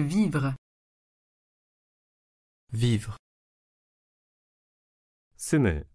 Vivre. Vivre. C'est né